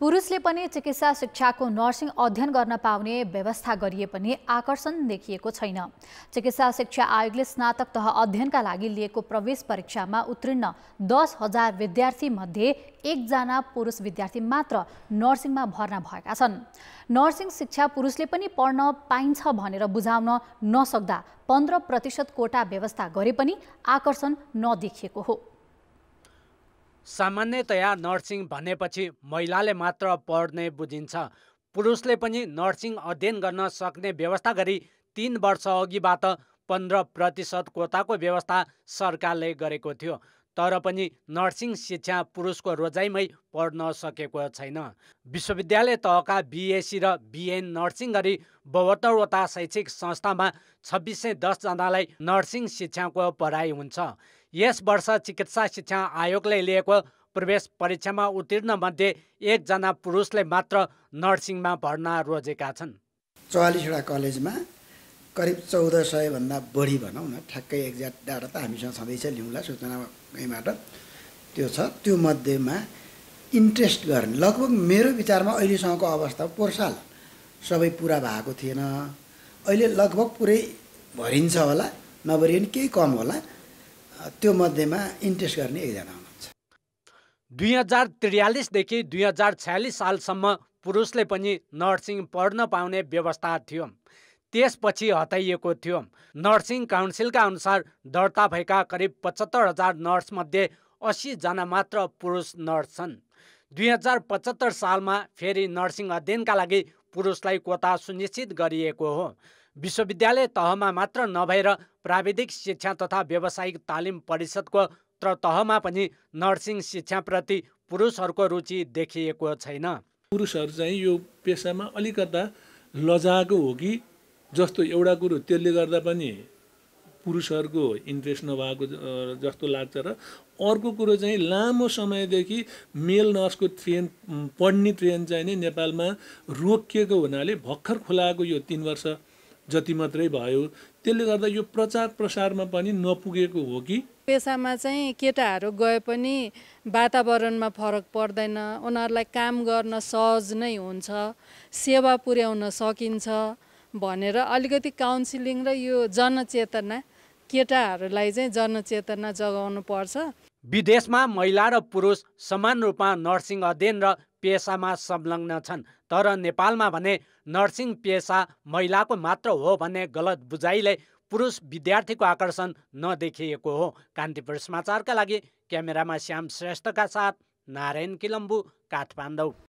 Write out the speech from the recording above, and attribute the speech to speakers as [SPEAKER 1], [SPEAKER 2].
[SPEAKER 1] पुरुषले पनि चिकित्सा शिक्षाको नर्सिङ अध्ययन गर्न पाउने व्यवस्था गरिए पनि आकर्षण देखिएको छैन चिकित्सा शिक्षा आयोगले स्नातक तह अध्ययनका लागि लिएको प्रवेश परीक्षामा उत्तीर्ण दस हजार विद्यार्थी मध्ये एकजना पुरुष विद्यार्थी मात्र नर्सिङमा भर्ना भएका छन् नर्सिङ शिक्षा पुरुषले पनि पढ्न पाइन्छ भनेर बुझाउन नसक्दा पन्ध्र प्रतिशत कोटा व्यवस्था गरे पनि आकर्षण नदेखिएको हो
[SPEAKER 2] सामान्यतया नर्सिङ भनेपछि महिलाले मात्र पढ्ने बुझिन्छ पुरुषले पनि नर्सिङ अध्ययन गर्न सक्ने व्यवस्था गरी तिन वर्ष अघिबाट पन्ध्र प्रतिशत कोताको व्यवस्था सरकारले गरेको थियो तर पनि नर्सिङ शिक्षा पुरुषको रोजाइमै पढ्न सकेको छैन विश्वविद्यालय तहका बिएससी र बिएन नर्सिङ गरी बहत्तरवटा शैक्षिक संस्थामा छब्बिस सय दसजनालाई नर्सिङ शिक्षाको पढाइ हुन्छ यस वर्ष चिकित्सा शिक्षा आयोगले लिएको प्रवेश परीक्षामा उत्तीर्ण मध्ये एकजना पुरुषले मात्र नर्सिङमा भर्ना रोजेका छन्
[SPEAKER 3] चौवालिसवटा कलेजमा करिब चौध सयभन्दा बढी भनौँ न ठ्याक्कै एक्ज्याक्ट डाटा त हामीसँग छँदैछ लिउँला सूचनाबाट त्यो छ त्यो मध्येमा इन्ट्रेस्ट गर्ने लगभग मेरो विचारमा अहिलेसम्मको अवस्था पोहोर साल सबै पुरा भएको थिएन अहिले लगभग पुरै भरिन्छ होला नभरि पनि केही कम होला त्यो मध्येमा इन्ट्रेस्ट गर्ने एकजना हुनुहुन्छ
[SPEAKER 2] दुई हजार त्रियालिसदेखि दुई हजार छ्यालिस सालसम्म पुरुषले पनि नर्सिङ पढ्न पाउने व्यवस्था थियो त्यसपछि हटाइएको थियो नर्सिङ काउन्सिलका अनुसार दर्ता भएका करिब पचहत्तर हजार नर्समध्ये असीजना मात्र पुरुष नर्स छन् दुई हजार पचहत्तर सालमा फेरि नर्सिङ अध्ययनका लागि पुरुषलाई कोता सुनिश्चित गरिएको हो विश्वविद्यालय तहमा मात्र नभएर प्राविधिक शिक्षा तथा व्यावसायिक तालिम परिषदको तहमा पनि नर्सिङ शिक्षाप्रति पुरुषहरूको रुचि देखिएको छैन
[SPEAKER 4] पुरुषहरू चाहिँ यो पेसामा अलिकता लजाएको हो कि जस्तो एउटा कुरो त्यसले गर्दा पनि पुरुषहरूको इन्ट्रेस्ट नभएको जस्तो लाग्छ र अर्को कुरो चाहिँ लामो समयदेखि मेल नर्सको ट्रेन पढ्ने ट्रेन चाहिँ नै नेपालमा रोकिएको हुनाले भर्खर खुलाएको यो तिन वर्ष जति मात्रै भयो त्यसले गर्दा यो प्रचार प्रसारमा पनि नपुगेको हो कि
[SPEAKER 5] पेसामा चाहिँ केटाहरू गए पनि वातावरणमा फरक पर्दैन उनीहरूलाई काम गर्न सहज नै हुन्छ सेवा पुर्याउन सकिन्छ भनेर अलिकति काउन्सिलिङ र यो जनचेतना केटाहरूलाई चाहिँ जनचेतना जगाउनु
[SPEAKER 2] पर्छ विदेशमा महिला र पुरुष समान रूपमा नर्सिङ अध्ययन र पेसामा संलग्न छन् तर नेपालमा भने नर्सिङ पेसा महिलाको मात्र हो भन्ने गलत बुझाइले पुरुष विद्यार्थीको आकर्षण नदेखिएको हो कान्तिपुर समाचारका लागि क्यामेरामा श्याम श्रेष्ठका साथ नारायण किलम्बु काठमाडौँ